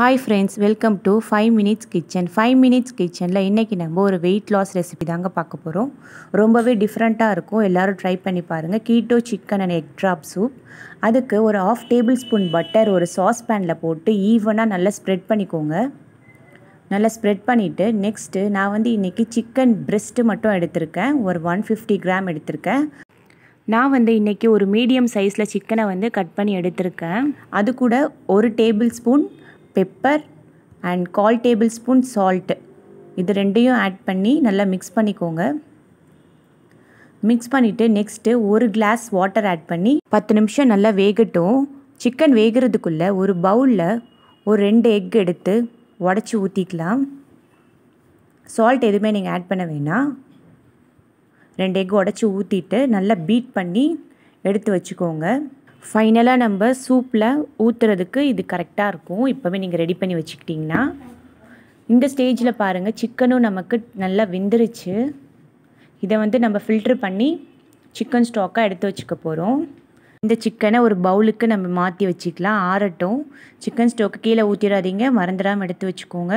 hi friends welcome to five minutes kitchen five minutes கிச்சனில் இன்றைக்கி நம்ம ஒரு வெயிட் லாஸ் ரெசிபி தாங்க பார்க்க போகிறோம் ரொம்பவே டிஃப்ரெண்ட்டாக இருக்கும் எல்லோரும் ட்ரை பண்ணி பாருங்கள் keto chicken and egg drop soup அதுக்கு ஒரு ஆஃப் டேபிள் ஸ்பூன் பட்டர் ஒரு சாஸ் பேனில் போட்டு ஈவனாக நல்லா ஸ்ப்ரெட் பண்ணிக்கோங்க நல்லா ஸ்ப்ரெட் பண்ணிவிட்டு நெக்ஸ்ட்டு நான் வந்து இன்றைக்கி சிக்கன் பிரெஸ்ட்டு மட்டும் எடுத்திருக்கேன் ஒரு ஒன் ஃபிஃப்டி கிராம் எடுத்திருக்கேன் நான் வந்து இன்றைக்கி ஒரு மீடியம் சைஸில் சிக்கனை வந்து கட் பண்ணி எடுத்திருக்கேன் அது கூட ஒரு டேபிள் ஸ்பூன் பெப்பர் அண்ட் கால் டேபிள் ஸ்பூன் சால்ட்டு இது ரெண்டையும் ஆட் பண்ணி நல்லா மிக்ஸ் பண்ணிக்கோங்க மிக்ஸ் பண்ணிவிட்டு நெக்ஸ்ட்டு ஒரு கிளாஸ் வாட்டர் ஆட் பண்ணி பத்து நிமிஷம் நல்லா வேகட்டும் சிக்கன் வேகிறதுக்குள்ளே ஒரு பவுலில் ஒரு ரெண்டு எக் எடுத்து உடச்சி ஊற்றிக்கலாம் சால்ட் எதுவுமே நீங்கள் ஆட் பண்ண வேணாம் ரெண்டு எக் உடச்சி ஊற்றிட்டு நல்லா பீட் பண்ணி எடுத்து வச்சுக்கோங்க ஃபைனலாக நம்ம சூப்பில் ஊற்றுறதுக்கு இது கரெக்டாக இருக்கும் இப்போவே நீங்கள் ரெடி பண்ணி வச்சுக்கிட்டிங்கன்னா இந்த ஸ்டேஜில் பாருங்கள் சிக்கனும் நமக்கு நல்லா வெந்துருச்சு இதை வந்து நம்ம ஃபில்ட்ரு பண்ணி சிக்கன் ஸ்டாக்காக எடுத்து வச்சுக்க போகிறோம் இந்த சிக்கனை ஒரு பவுலுக்கு நம்ம மாற்றி வச்சுக்கலாம் ஆறட்டும் சிக்கன் ஸ்டோக்கு கீழே ஊற்றிடாதீங்க மறந்துடாமல் எடுத்து வச்சுக்கோங்க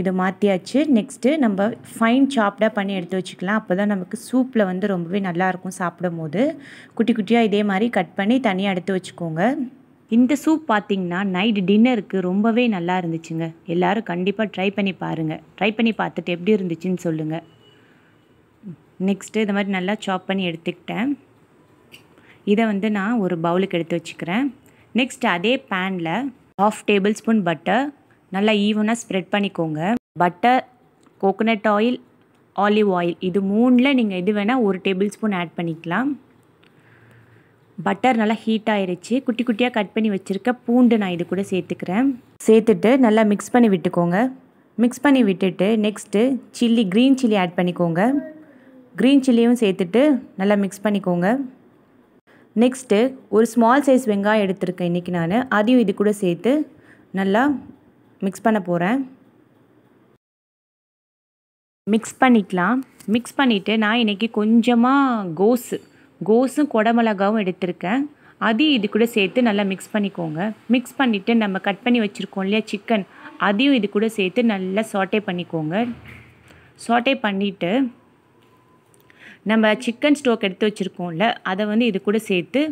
இதை மாற்றியாச்சு நெக்ஸ்ட்டு நம்ம ஃபைன் சாப்டாக பண்ணி எடுத்து வச்சுக்கலாம் அப்போ தான் நமக்கு சூப்பில் வந்து ரொம்பவே நல்லாயிருக்கும் சாப்பிடும் போது குட்டி குட்டியாக இதே மாதிரி கட் பண்ணி தனியாக எடுத்து வச்சுக்கோங்க இந்த சூப் பார்த்திங்கன்னா நைட் டின்னருக்கு ரொம்பவே நல்லா இருந்துச்சுங்க எல்லோரும் கண்டிப்பாக ட்ரை பண்ணி பாருங்கள் ட்ரை பண்ணி பார்த்துட்டு எப்படி இருந்துச்சுன்னு சொல்லுங்கள் நெக்ஸ்ட்டு இது மாதிரி நல்லா சாப் பண்ணி எடுத்துக்கிட்டேன் இதை வந்து நான் ஒரு பவுலுக்கு எடுத்து வச்சுக்கிறேன் நெக்ஸ்ட் அதே பேனில் ஹாஃப் டேபிள் ஸ்பூன் பட்டர் நல்லா ஈவனாக ஸ்ப்ரெட் பண்ணிக்கோங்க butter coconut oil olive oil இது மூணில் நீங்கள் எது வேணால் ஒரு டேபிள் ஸ்பூன் ஆட் பண்ணிக்கலாம் பட்டர் நல்லா ஹீட் ஆயிடுச்சு குட்டி குட்டியாக கட் பண்ணி வச்சுருக்க பூண்டு நான் இது கூட சேர்த்துக்கிறேன் சேர்த்துட்டு நல்லா மிக்ஸ் பண்ணி விட்டுக்கோங்க மிக்ஸ் பண்ணி விட்டுட்டு next chilli green chilli add பண்ணிக்கோங்க க்ரீன் சில்லியும் சேர்த்துட்டு நல்லா மிக்ஸ் பண்ணிக்கோங்க நெக்ஸ்ட்டு ஒரு ஸ்மால் சைஸ் வெங்காயம் எடுத்திருக்கேன் இன்றைக்கி நான் அதையும் இது கூட சேர்த்து நல்லா மிக்ஸ் பண்ண போகிறேன் மிக்ஸ் பண்ணிக்கலாம் மிக்ஸ் பண்ணிவிட்டு நான் இன்றைக்கி கொஞ்சமாக கோஸு கோஸும் மிளகாவும் எடுத்திருக்கேன் அதையும் இது கூட சேர்த்து நல்லா மிக்ஸ் பண்ணிக்கோங்க மிக்ஸ் பண்ணிவிட்டு நம்ம கட் பண்ணி வச்சுருக்கோம் இல்லையா சிக்கன் அதையும் இது கூட சேர்த்து நல்லா சாட்டே பண்ணிக்கோங்க சாட்டே பண்ணிவிட்டு நம்ம சிக்கன் ஸ்டோக் எடுத்து வச்சுருக்கோம்ல அதை வந்து இது கூட சேர்த்து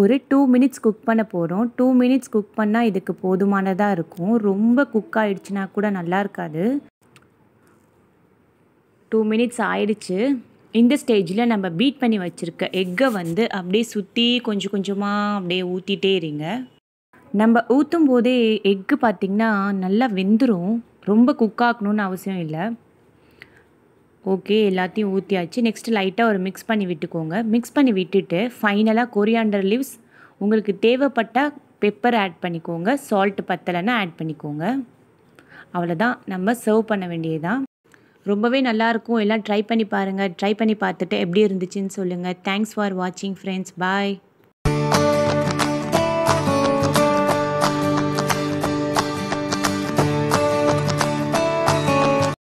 ஒரு டூ மினிட்ஸ் குக் பண்ண போகிறோம் டூ மினிட்ஸ் குக் பண்ணால் இதுக்கு போதுமானதாக இருக்கும் ரொம்ப குக் ஆகிடுச்சுனா கூட நல்லா இருக்காது டூ மினிட்ஸ் ஆயிடுச்சு இந்த ஸ்டேஜில் நம்ம பீட் பண்ணி வச்சுருக்க எக்கை வந்து அப்படியே சுற்றி கொஞ்சம் கொஞ்சமாக அப்படியே ஊற்றிட்டே இருங்க நம்ம ஊற்றும் போதே எக்கு பார்த்திங்கன்னா நல்லா வெந்துடும் ரொம்ப குக் ஆகணும்னு அவசியம் இல்லை ஓகே எல்லாத்தையும் ஊற்றியாச்சு நெக்ஸ்ட்டு லைட்டாக ஒரு மிக்ஸ் பண்ணி விட்டுக்கோங்க மிக்ஸ் பண்ணி விட்டுட்டு ஃபைனலாக கொரியாண்டர் லீவ்ஸ் உங்களுக்கு தேவைப்பட்டால் பெப்பர் ஆட் பண்ணிக்கோங்க சால்ட் பத்தலைன்னா ஆட் பண்ணிக்கோங்க அவ்வளோதான் நம்ம சர்வ் பண்ண வேண்டியதுதான் ரொம்பவே நல்லாயிருக்கும் எல்லாம் ட்ரை பண்ணி பாருங்கள் ட்ரை பண்ணி பார்த்துட்டு எப்படி இருந்துச்சுன்னு சொல்லுங்கள் தேங்க்ஸ் ஃபார் வாட்சிங் ஃப்ரெண்ட்ஸ் பாய்